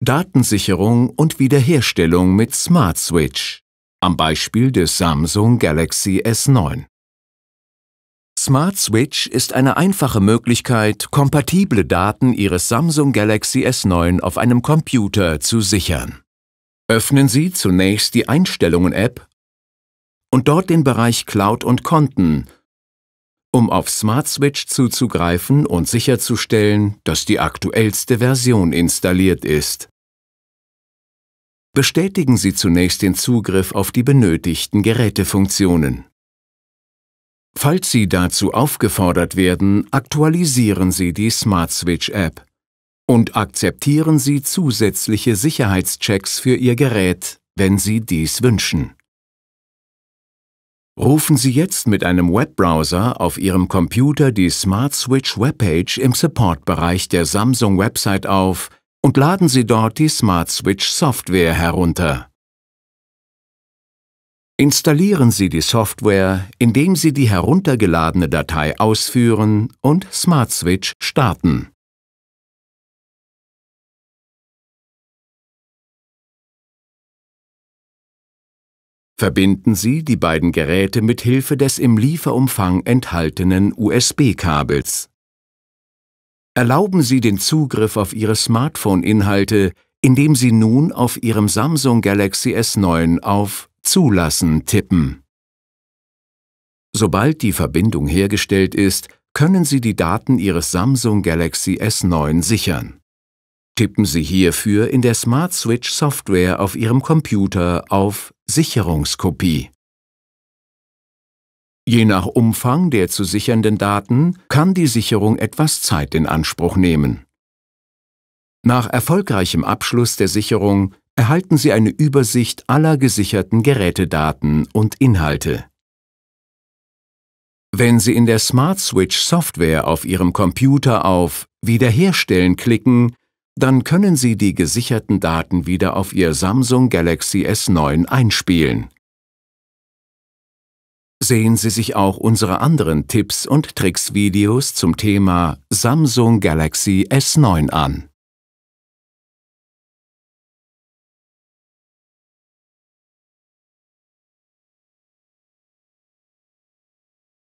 Datensicherung und Wiederherstellung mit Smart Switch am Beispiel des Samsung Galaxy S9. Smart Switch ist eine einfache Möglichkeit, kompatible Daten Ihres Samsung Galaxy S9 auf einem Computer zu sichern. Öffnen Sie zunächst die Einstellungen-App und dort den Bereich Cloud und Konten um auf Smart Switch zuzugreifen und sicherzustellen, dass die aktuellste Version installiert ist. Bestätigen Sie zunächst den Zugriff auf die benötigten Gerätefunktionen. Falls Sie dazu aufgefordert werden, aktualisieren Sie die Smart Switch App und akzeptieren Sie zusätzliche Sicherheitschecks für Ihr Gerät, wenn Sie dies wünschen. Rufen Sie jetzt mit einem Webbrowser auf Ihrem Computer die Smart Switch Webpage im Supportbereich der Samsung Website auf und laden Sie dort die Smart Switch Software herunter. Installieren Sie die Software, indem Sie die heruntergeladene Datei ausführen und Smart Switch starten. Verbinden Sie die beiden Geräte mit Hilfe des im Lieferumfang enthaltenen USB-Kabels. Erlauben Sie den Zugriff auf Ihre Smartphone-Inhalte, indem Sie nun auf Ihrem Samsung Galaxy S9 auf Zulassen tippen. Sobald die Verbindung hergestellt ist, können Sie die Daten Ihres Samsung Galaxy S9 sichern. Tippen Sie hierfür in der Smart Switch Software auf Ihrem Computer auf Sicherungskopie. Je nach Umfang der zu sichernden Daten kann die Sicherung etwas Zeit in Anspruch nehmen. Nach erfolgreichem Abschluss der Sicherung erhalten Sie eine Übersicht aller gesicherten Gerätedaten und Inhalte. Wenn Sie in der Smart Switch Software auf Ihrem Computer auf Wiederherstellen klicken, dann können Sie die gesicherten Daten wieder auf Ihr Samsung Galaxy S9 einspielen. Sehen Sie sich auch unsere anderen Tipps und Tricks-Videos zum Thema Samsung Galaxy S9 an.